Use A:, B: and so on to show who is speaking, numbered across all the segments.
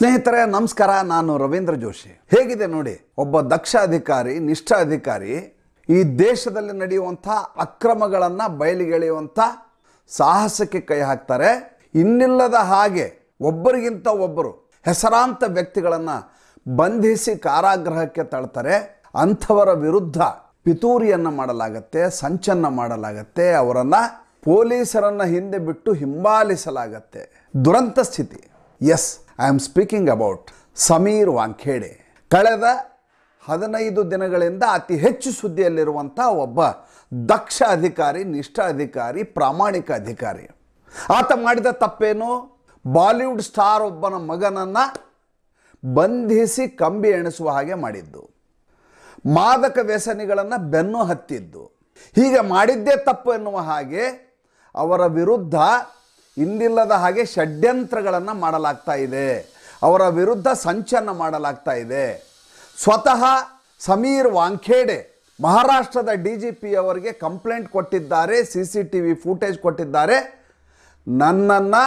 A: ಸ್ನೇಹಿತರೆ ನಮಸ್ಕಾರ ನಾನು ರವೀಂದ್ರ ಜೋಶಿ ಹೇಗಿದೆ ನೋಡಿ ಒಬ್ಬ ದಕ್ಷ ಅಧಿಕಾರಿ ನಿಷ್ಠ ಅಧಿಕಾರಿ ಈ ದೇಶದಲ್ಲಿ ನಡೆಯುವಂಥ ಅಕ್ರಮಗಳನ್ನು ಬಯಲಿಗೆಳೆಯುವಂಥ ಸಾಹಸಕ್ಕೆ ಕೈ ಹಾಕ್ತಾರೆ ಇನ್ನಿಲ್ಲದ ಹಾಗೆ ಒಬ್ಬರಿಗಿಂತ ಒಬ್ಬರು ಹೆಸರಾಂತ ವ್ಯಕ್ತಿಗಳನ್ನು ಬಂಧಿಸಿ ಕಾರಾಗೃಹಕ್ಕೆ ತಳ್ತಾರೆ ಅಂಥವರ ವಿರುದ್ಧ ಪಿತೂರಿಯನ್ನು ಮಾಡಲಾಗತ್ತೆ ಸಂಚನ್ನ ಮಾಡಲಾಗತ್ತೆ ಅವರನ್ನು ಪೊಲೀಸರನ್ನು ಹಿಂದೆ ಬಿಟ್ಟು ಹಿಂಬಾಲಿಸಲಾಗತ್ತೆ ದುರಂತ ಸ್ಥಿತಿ yes I am speaking about Sameer Wankhede ಕಳೆದ ಹದಿನೈದು ದಿನಗಳಿಂದ ಅತಿ ಹೆಚ್ಚು ಸುದ್ದಿಯಲ್ಲಿರುವಂಥ ಒಬ್ಬ ದಕ್ಷ ಅಧಿಕಾರಿ ನಿಷ್ಠ ಅಧಿಕಾರಿ ಪ್ರಾಮಾಣಿಕ ಅಧಿಕಾರಿ ಆತ ಮಾಡಿದ ತಪ್ಪೇನು ಬಾಲಿವುಡ್ ಸ್ಟಾರ್ ಒಬ್ಬನ ಮಗನನ್ನು ಬಂಧಿಸಿ ಕಂಬಿ ಎಣಿಸುವ ಹಾಗೆ ಮಾಡಿದ್ದು ಮಾದಕ ವ್ಯಸನಿಗಳನ್ನು ಬೆನ್ನು ಹತ್ತಿದ್ದು ಹೀಗೆ ಮಾಡಿದ್ದೇ ತಪ್ಪು ಎನ್ನುವ ಹಾಗೆ ಅವರ ವಿರುದ್ಧ ಇಂದಿಲ್ಲದ ಹಾಗೆ ಷಡ್ಯಂತ್ರಗಳನ್ನು ಮಾಡಲಾಗ್ತಾ ಇದೆ ಅವರ ವಿರುದ್ಧ ಸಂಚನ ಮಾಡಲಾಗ್ತಾ ಇದೆ ಸ್ವತಃ ಸಮೀರ್ ವಾಂಖೇಡೆ ಮಹಾರಾಷ್ಟ್ರದ ಡಿ ಜಿ ಪಿ ಅವರಿಗೆ ಕಂಪ್ಲೇಂಟ್ ಕೊಟ್ಟಿದ್ದಾರೆ C C T V footage ಕೊಟ್ಟಿದ್ದಾರೆ ನನ್ನನ್ನು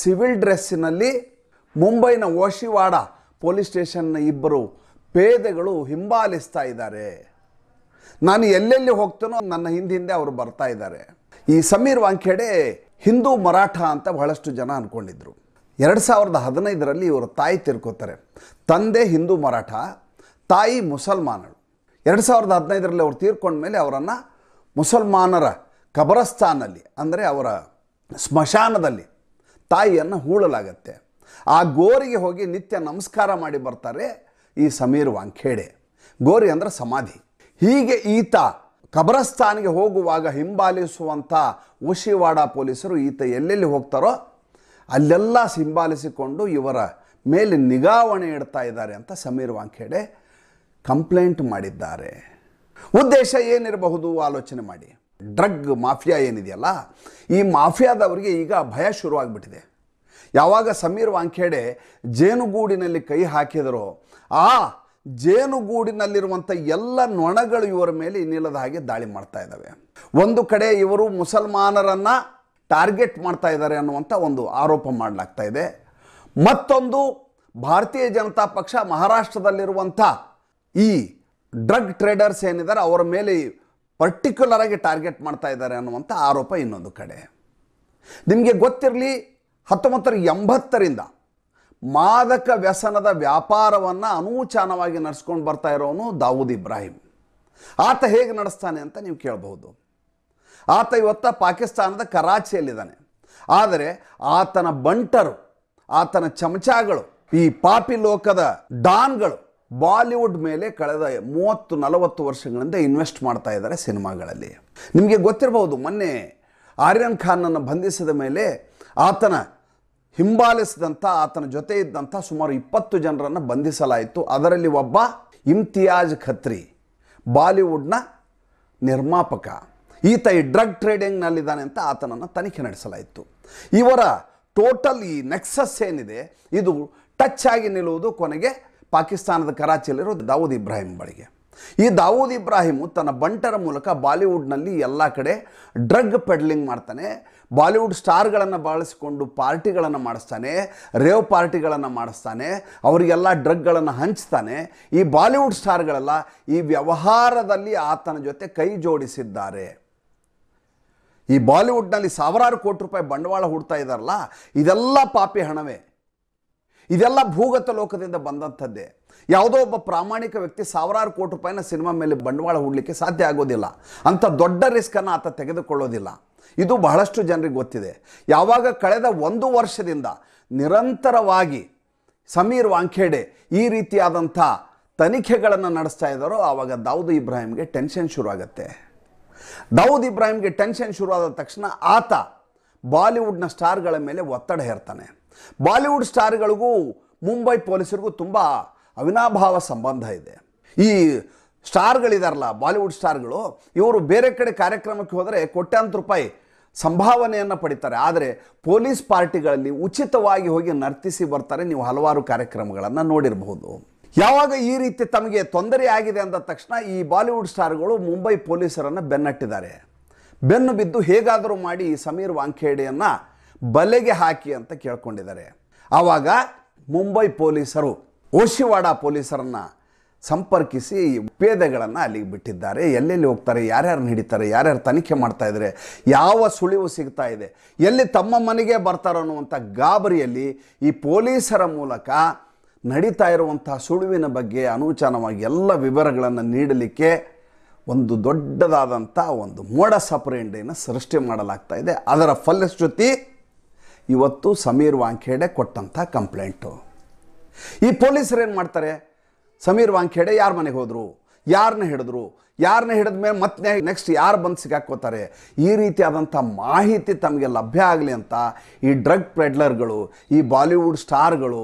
A: ಸಿವಿಲ್ ಡ್ರೆಸ್ಸಿನಲ್ಲಿ ಮುಂಬೈನ ಓಶಿವಾಡ ಪೊಲೀಸ್ ಸ್ಟೇಷನ್ನ ಇಬ್ಬರು ಪೇದೆಗಳು ಹಿಂಬಾಲಿಸ್ತಾ ಇದ್ದಾರೆ ನಾನು ಎಲ್ಲೆಲ್ಲಿ ಹೋಗ್ತೇನೋ ನನ್ನ ಹಿಂದೆ ಹಿಂದೆ ಅವರು ಬರ್ತಾ ಇದ್ದಾರೆ ಈ ಸಮೀರ್ ವಾಂಖೇಡೆ ಹಿಂದೂ ಮರಾಠ ಅಂತ ಬಹಳಷ್ಟು ಜನ ಅಂದ್ಕೊಂಡಿದ್ರು ಎರಡು ಸಾವಿರದ ಹದಿನೈದರಲ್ಲಿ ಇವರು ತಾಯಿ ತಿರ್ಕೋತಾರೆ ತಂದೆ ಹಿಂದೂ ಮರಾಠ ತಾಯಿ ಮುಸಲ್ಮಾನರು ಎರಡು ಸಾವಿರದ ಹದಿನೈದರಲ್ಲಿ ಅವರು ತೀರ್ಕೊಂಡ ಮೇಲೆ ಅವರನ್ನು ಮುಸಲ್ಮಾನರ ಕಬರಸ್ತಾನಲ್ಲಿ ಅಂದರೆ ಅವರ ಸ್ಮಶಾನದಲ್ಲಿ ತಾಯಿಯನ್ನು ಹೂಳಲಾಗತ್ತೆ ಆ ಗೋರಿಗೆ ಹೋಗಿ ನಿತ್ಯ ನಮಸ್ಕಾರ ಮಾಡಿ ಬರ್ತಾರೆ ಈ ಸಮೀರ್ ವಾಂಖೇಡೆ ಗೋರಿ ಅಂದರೆ ಸಮಾಧಿ ಹೀಗೆ ಈತ ಕಬ್ರಸ್ತಾನ್ಗೆ ಹೋಗುವಾಗ ಹಿಂಬಾಲಿಸುವಂಥ ಉಶಿವಾಡ ಪೊಲೀಸರು ಈತ ಎಲ್ಲೆಲ್ಲಿ ಹೋಗ್ತಾರೋ ಅಲ್ಲೆಲ್ಲ ಹಿಂಬಾಲಿಸಿಕೊಂಡು ಇವರ ಮೇಲೆ ನಿಗಾವಣೆ ಇಡ್ತಾ ಇದ್ದಾರೆ ಅಂತ ಸಮೀರ್ ವಾಂಖೇಡೆ ಕಂಪ್ಲೇಂಟ್ ಮಾಡಿದ್ದಾರೆ ಉದ್ದೇಶ ಏನಿರಬಹುದು ಆಲೋಚನೆ ಮಾಡಿ ಡ್ರಗ್ ಮಾಫಿಯಾ ಏನಿದೆಯಲ್ಲ ಈ ಮಾಫಿಯಾದವರಿಗೆ ಈಗ ಭಯ ಶುರುವಾಗ್ಬಿಟ್ಟಿದೆ ಯಾವಾಗ ಸಮೀರ್ ವಾಂಖೇಡೆ ಜೇನುಗೂಡಿನಲ್ಲಿ ಕೈ ಹಾಕಿದರೋ ಆ ಜೇನುಗೂಡಿನಲ್ಲಿರುವಂಥ ಎಲ್ಲ ನೊಣಗಳು ಇವರ ಮೇಲೆ ಇನ್ನಿಲ್ಲದ ಹಾಗೆ ದಾಳಿ ಮಾಡ್ತಾ ಇದ್ದಾವೆ ಒಂದು ಕಡೆ ಇವರು ಮುಸಲ್ಮಾನರನ್ನು ಟಾರ್ಗೆಟ್ ಮಾಡ್ತಾ ಇದ್ದಾರೆ ಅನ್ನುವಂಥ ಒಂದು ಆರೋಪ ಮಾಡಲಾಗ್ತಾ ಇದೆ ಮತ್ತೊಂದು ಭಾರತೀಯ ಜನತಾ ಪಕ್ಷ ಮಹಾರಾಷ್ಟ್ರದಲ್ಲಿರುವಂಥ ಈ ಡ್ರಗ್ ಟ್ರೇಡರ್ಸ್ ಏನಿದ್ದಾರೆ ಅವರ ಮೇಲೆ ಪರ್ಟಿಕ್ಯುಲರ್ ಆಗಿ ಟಾರ್ಗೆಟ್ ಮಾಡ್ತಾ ಇದ್ದಾರೆ ಅನ್ನುವಂಥ ಆರೋಪ ಇನ್ನೊಂದು ಕಡೆ ನಿಮಗೆ ಗೊತ್ತಿರಲಿ ಹತ್ತೊಂಬತ್ತರ ಎಂಬತ್ತರಿಂದ ಮಾದಕ ವ್ಯಸನದ ವ್ಯಾಪಾರವನ್ನು ಅನೂಚಾನವಾಗಿ ನಡೆಸ್ಕೊಂಡು ಬರ್ತಾ ಇರೋನು ದಾವೂದ್ ಇಬ್ರಾಹಿಂ ಆತ ಹೇಗೆ ನಡೆಸ್ತಾನೆ ಅಂತ ನೀವು ಕೇಳಬಹುದು ಆತ ಇವತ್ತ ಪಾಕಿಸ್ತಾನದ ಕರಾಚಿಯಲ್ಲಿದ್ದಾನೆ ಆದರೆ ಆತನ ಬಂಟರು ಆತನ ಚಮಚಾಗಳು ಈ ಪಾಪಿ ಲೋಕದ ಡಾನ್ಗಳು ಬಾಲಿವುಡ್ ಮೇಲೆ ಕಳೆದ ಮೂವತ್ತು ನಲವತ್ತು ವರ್ಷಗಳಿಂದ ಇನ್ವೆಸ್ಟ್ ಮಾಡ್ತಾ ಇದ್ದಾರೆ ಸಿನಿಮಾಗಳಲ್ಲಿ ನಿಮಗೆ ಗೊತ್ತಿರಬಹುದು ಮೊನ್ನೆ ಆರ್ಯನ್ ಖಾನನ್ನು ಬಂಧಿಸಿದ ಮೇಲೆ ಆತನ ಹಿಂಬಾಲಿಸಿದಂಥ ಆತನ ಜೊತೆ ಇದ್ದಂಥ ಸುಮಾರು ಇಪ್ಪತ್ತು ಜನರನ್ನು ಬಂಧಿಸಲಾಯಿತು ಅದರಲ್ಲಿ ಒಬ್ಬ ಇಮ್ತಿಯಾಜ್ ಖತ್ರಿ ಬಾಲಿವುಡ್ನ ನಿರ್ಮಾಪಕ ಈತ ಈ ಡ್ರಗ್ ಟ್ರೇಡಿಂಗ್ನಲ್ಲಿದ್ದಾನೆ ಅಂತ ಆತನನ್ನು ತನಿಖೆ ನಡೆಸಲಾಯಿತು ಇವರ ಟೋಟಲ್ ಈ ನೆಕ್ಸಸ್ ಏನಿದೆ ಇದು ಟಚ್ ಆಗಿ ನಿಲ್ಲುವುದು ಕೊನೆಗೆ ಪಾಕಿಸ್ತಾನದ ಕರಾಚಿಯಲ್ಲಿರೋ ದಾವೂದ್ ಇಬ್ರಾಹಿಂ ಬಳಿಗೆ ಈ ದಾವೂದ್ ಇಬ್ರಾಹಿಂ ತನ್ನ ಬಂಟರ ಮೂಲಕ ಬಾಲಿವುಡ್ನಲ್ಲಿ ಎಲ್ಲ ಕಡೆ ಡ್ರಗ್ ಪೆಡ್ಲಿಂಗ್ ಮಾಡ್ತಾನೆ ಬಾಲಿವುಡ್ ಸ್ಟಾರ್ಗಳನ್ನು ಬಳಸಿಕೊಂಡು ಪಾರ್ಟಿಗಳನ್ನು ಮಾಡಿಸ್ತಾನೆ ರೇವ್ ಪಾರ್ಟಿಗಳನ್ನು ಮಾಡಿಸ್ತಾನೆ ಅವರಿಗೆಲ್ಲ ಡ್ರಗ್ಗಳನ್ನು ಹಂಚ್ತಾನೆ ಈ ಬಾಲಿವುಡ್ ಸ್ಟಾರ್ಗಳೆಲ್ಲ ಈ ವ್ಯವಹಾರದಲ್ಲಿ ಆತನ ಜೊತೆ ಕೈ ಜೋಡಿಸಿದ್ದಾರೆ ಈ ಬಾಲಿವುಡ್ನಲ್ಲಿ ಸಾವಿರಾರು ಕೋಟಿ ರೂಪಾಯಿ ಬಂಡವಾಳ ಹೂಡ್ತಾ ಇದ್ದಾರಲ್ಲ ಇದೆಲ್ಲ ಪಾಪಿ ಹಣವೇ ಇದೆಲ್ಲ ಭೂಗತ ಲೋಕದಿಂದ ಬಂದಂಥದ್ದೇ ಯಾವುದೋ ಒಬ್ಬ ಪ್ರಾಮಾಣಿಕ ವ್ಯಕ್ತಿ ಸಾವಿರಾರು ಕೋಟಿ ರೂಪಾಯಿನ ಸಿನಿಮಾ ಮೇಲೆ ಬಂಡವಾಳ ಹೂಡಲಿಕ್ಕೆ ಸಾಧ್ಯ ಆಗೋದಿಲ್ಲ ಅಂಥ ದೊಡ್ಡ ರಿಸ್ಕನ್ನು ಆತ ತೆಗೆದುಕೊಳ್ಳೋದಿಲ್ಲ ಇದು ಬಹಳಷ್ಟು ಜನರಿಗೆ ಗೊತ್ತಿದೆ ಯಾವಾಗ ಕಳೆದ ಒಂದು ವರ್ಷದಿಂದ ನಿರಂತರವಾಗಿ ಸಮೀರ್ ವಾಂಖೇಡೆ ಈ ರೀತಿಯಾದಂಥ ತನಿಖೆಗಳನ್ನು ನಡೆಸ್ತಾ ಇದ್ದಾರೋ ಆವಾಗ ದಾವೂದ್ ಇಬ್ರಾಹಿಂಗೆ ಟೆನ್ಷನ್ ಶುರುವಾಗತ್ತೆ ದಾವೂದ್ ಇಬ್ರಾಹಿಂಗೆ ಟೆನ್ಷನ್ ಶುರುವಾದ ತಕ್ಷಣ ಆತ ಬಾಲಿವುಡ್ನ ಸ್ಟಾರ್ಗಳ ಮೇಲೆ ಒತ್ತಡ ಹೇರ್ತಾನೆ ಬಾಲಿವುಡ್ ಸ್ಟಾರ್ಗಳಿಗೂ ಮುಂಬೈ ಪೊಲೀಸರಿಗೂ ತುಂಬ ಅವಿನಾಭಾವ ಸಂಬಂಧ ಇದೆ ಈ ಸ್ಟಾರ್ಗಳಿದಾರಲ್ಲ ಬಾಲಿವುಡ್ ಸ್ಟಾರ್ಗಳು ಇವರು ಬೇರೆ ಕಡೆ ಕಾರ್ಯಕ್ರಮಕ್ಕೆ ಹೋದರೆ ಕೋಟ್ಯಾಂತರ ರೂಪಾಯಿ ಸಂಭಾವನೆಯನ್ನು ಪಡಿತಾರೆ ಆದರೆ ಪೊಲೀಸ್ ಪಾರ್ಟಿಗಳಲ್ಲಿ ಉಚಿತವಾಗಿ ಹೋಗಿ ನರ್ತಿಸಿ ಬರ್ತಾರೆ ನೀವು ಹಲವಾರು ಕಾರ್ಯಕ್ರಮಗಳನ್ನು ನೋಡಿರಬಹುದು ಯಾವಾಗ ಈ ರೀತಿ ತಮಗೆ ತೊಂದರೆ ಆಗಿದೆ ಅಂದ ತಕ್ಷಣ ಈ ಬಾಲಿವುಡ್ ಸ್ಟಾರ್ಗಳು ಮುಂಬೈ ಪೊಲೀಸರನ್ನು ಬೆನ್ನಟ್ಟಿದ್ದಾರೆ ಬೆನ್ನು ಬಿದ್ದು ಹೇಗಾದರೂ ಮಾಡಿ ಸಮೀರ್ ವಾಂಖೇಡೆಯನ್ನು ಬಲೆಗೆ ಹಾಕಿ ಅಂತ ಕೇಳ್ಕೊಂಡಿದ್ದಾರೆ ಆವಾಗ ಮುಂಬೈ ಪೊಲೀಸರು ಓಶಿವಾಡ ಪೊಲೀಸರನ್ನ ಸಂಪರ್ಕಿಸಿ ಪೇದೆಗಳನ್ನು ಅಲ್ಲಿಗೆ ಬಿಟ್ಟಿದ್ದಾರೆ ಎಲ್ಲೆಲ್ಲಿ ಹೋಗ್ತಾರೆ ಯಾರ್ಯಾರನ್ನ ಹಿಡಿತಾರೆ ಯಾರ್ಯಾರು ತನಿಖೆ ಮಾಡ್ತಾ ಇದ್ದಾರೆ ಯಾವ ಸುಳಿವು ಸಿಗ್ತಾ ಇದೆ ಎಲ್ಲಿ ತಮ್ಮ ಮನೆಗೆ ಬರ್ತಾರೋ ಅನ್ನುವಂಥ ಗಾಬರಿಯಲ್ಲಿ ಈ ಪೊಲೀಸರ ಮೂಲಕ ನಡೀತಾ ಇರುವಂತಹ ಸುಳಿವಿನ ಬಗ್ಗೆ ಅನೂಚಾನವಾಗಿ ಎಲ್ಲ ವಿವರಗಳನ್ನು ನೀಡಲಿಕ್ಕೆ ಒಂದು ದೊಡ್ಡದಾದಂಥ ಒಂದು ಮೋಡ ಸಪರೇಂಡೆಯನ್ನು ಸೃಷ್ಟಿ ಮಾಡಲಾಗ್ತಾ ಇದೆ ಅದರ ಫಲಶ್ರುತಿ ಇವತ್ತು ಸಮೀರ್ ವಾಂಖೇಡೆ ಕೊಟ್ಟಂಥ ಕಂಪ್ಲೇಂಟು ಈ ಪೊಲೀಸರು ಏನು ಮಾಡ್ತಾರೆ ಸಮೀರ್ ವಾಂಖೇಡೆ ಯಾರ ಮನೆಗೆ ಹೋದರು ಯಾರನ್ನ ಹಿಡಿದ್ರು ಯಾರನ್ನ ಹಿಡಿದ ಮೇಲೆ ಮತ್ತೆ ನೆಕ್ಸ್ಟ್ ಯಾರು ಬಂದು ಸಿಗಾಕೋತಾರೆ ಈ ರೀತಿಯಾದಂಥ ಮಾಹಿತಿ ತಮಗೆ ಲಭ್ಯ ಆಗಲಿ ಅಂತ ಈ ಡ್ರಗ್ ಪೆಡ್ಲರ್ಗಳು ಈ ಬಾಲಿವುಡ್ ಸ್ಟಾರ್ಗಳು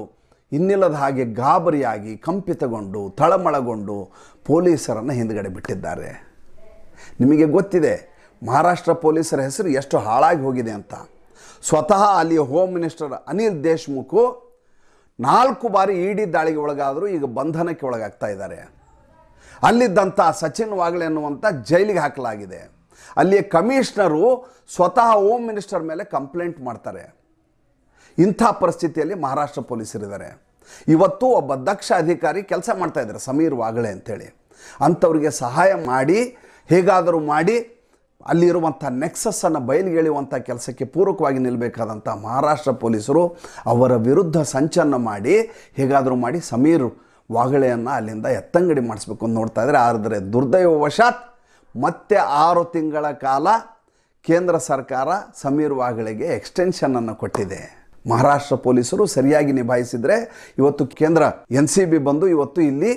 A: ಇನ್ನಿಲ್ಲದ ಹಾಗೆ ಗಾಬರಿಯಾಗಿ ಕಂಪಿತಗೊಂಡು ತಳಮಳಗೊಂಡು ಪೊಲೀಸರನ್ನು ಹಿಂದ್ಗಡೆ ಬಿಟ್ಟಿದ್ದಾರೆ ನಿಮಗೆ ಗೊತ್ತಿದೆ ಮಹಾರಾಷ್ಟ್ರ ಪೊಲೀಸರ ಹೆಸರು ಎಷ್ಟು ಹಾಳಾಗಿ ಹೋಗಿದೆ ಅಂತ ಸ್ವತಃ ಅಲ್ಲಿಯ ಹೋಮ್ ಮಿನಿಸ್ಟರ್ ಅನಿಲ್ ದೇಶ್ಮುಖ್ ನಾಲ್ಕು ಬಾರಿ ಇಡಿ ದಾಳಿಗೆ ಒಳಗಾದರೂ ಈಗ ಬಂಧನಕ್ಕೆ ಒಳಗಾಗ್ತಾ ಇದ್ದಾರೆ ಅಲ್ಲಿದ್ದಂಥ ಸಚಿನ್ ವಾಗ್ಲೆ ಅನ್ನುವಂಥ ಜೈಲಿಗೆ ಹಾಕಲಾಗಿದೆ ಅಲ್ಲಿಯ ಕಮಿಷನರು ಸ್ವತಃ ಹೋಮ್ ಮಿನಿಸ್ಟರ್ ಮೇಲೆ ಕಂಪ್ಲೇಂಟ್ ಮಾಡ್ತಾರೆ ಇಂಥ ಪರಿಸ್ಥಿತಿಯಲ್ಲಿ ಮಹಾರಾಷ್ಟ್ರ ಪೊಲೀಸರಿದ್ದಾರೆ ಇವತ್ತು ಒಬ್ಬ ದಕ್ಷ ಅಧಿಕಾರಿ ಕೆಲಸ ಮಾಡ್ತಾಯಿದ್ದಾರೆ ಸಮೀರ್ ವಾಗ್ಳೆ ಅಂಥೇಳಿ ಅಂಥವ್ರಿಗೆ ಸಹಾಯ ಮಾಡಿ ಹೇಗಾದರೂ ಮಾಡಿ ಅಲ್ಲಿರುವಂಥ ನೆಕ್ಸಸ್ಸನ್ನು ಬಯಲಿಗೆಳೆಯುವಂಥ ಕೆಲಸಕ್ಕೆ ಪೂರಕವಾಗಿ ನಿಲ್ಲಬೇಕಾದಂಥ ಮಹಾರಾಷ್ಟ್ರ ಪೊಲೀಸರು ಅವರ ವಿರುದ್ಧ ಸಂಚನ್ನು ಮಾಡಿ ಹೇಗಾದರೂ ಮಾಡಿ ಸಮೀರ್ ವಾಗಳೆಯನ್ನು ಅಲ್ಲಿಂದ ಎತ್ತಂಗಡಿ ಮಾಡಿಸ್ಬೇಕು ಅಂತ ನೋಡ್ತಾ ಇದ್ದಾರೆ ಆದರೆ ಮತ್ತೆ ಆರು ತಿಂಗಳ ಕಾಲ ಕೇಂದ್ರ ಸರ್ಕಾರ ಸಮೀರ್ ವಾಗಳೆಗೆ ಎಕ್ಸ್ಟೆನ್ಷನನ್ನು ಕೊಟ್ಟಿದೆ ಮಹಾರಾಷ್ಟ್ರ ಪೊಲೀಸರು ಸರಿಯಾಗಿ ನಿಭಾಯಿಸಿದರೆ ಇವತ್ತು ಕೇಂದ್ರ ಎನ್ ಸಿ ಬಿ ಬಂದು ಇವತ್ತು ಇಲ್ಲಿ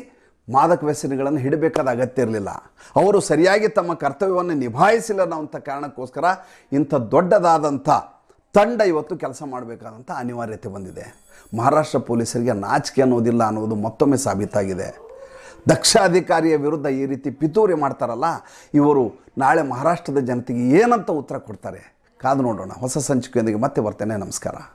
A: ಮಾದಕ ವ್ಯಸನಗಳನ್ನು ಹಿಡಬೇಕಾದ ಅಗತ್ಯ ಇರಲಿಲ್ಲ ಅವರು ಸರಿಯಾಗಿ ತಮ್ಮ ಕರ್ತವ್ಯವನ್ನು ನಿಭಾಯಿಸಿಲ್ಲ ಅನ್ನೋಂಥ ಕಾರಣಕ್ಕೋಸ್ಕರ ಇಂಥ ದೊಡ್ಡದಾದಂಥ ತಂಡ ಇವತ್ತು ಕೆಲಸ ಮಾಡಬೇಕಾದಂಥ ಅನಿವಾರ್ಯತೆ ಬಂದಿದೆ ಮಹಾರಾಷ್ಟ್ರ ಪೊಲೀಸರಿಗೆ ನಾಚಿಕೆ ಅನ್ನೋದಿಲ್ಲ ಅನ್ನೋದು ಮತ್ತೊಮ್ಮೆ ಸಾಬೀತಾಗಿದೆ ದಕ್ಷಾಧಿಕಾರಿಯ ವಿರುದ್ಧ ಈ ರೀತಿ ಪಿತೂರಿ ಮಾಡ್ತಾರಲ್ಲ ಇವರು ನಾಳೆ ಮಹಾರಾಷ್ಟ್ರದ ಜನತೆಗೆ ಏನಂತ ಉತ್ತರ ಕೊಡ್ತಾರೆ ಕಾದು ನೋಡೋಣ ಹೊಸ ಸಂಚಿಕೆಯೊಂದಿಗೆ ಮತ್ತೆ ಬರ್ತೇನೆ ನಮಸ್ಕಾರ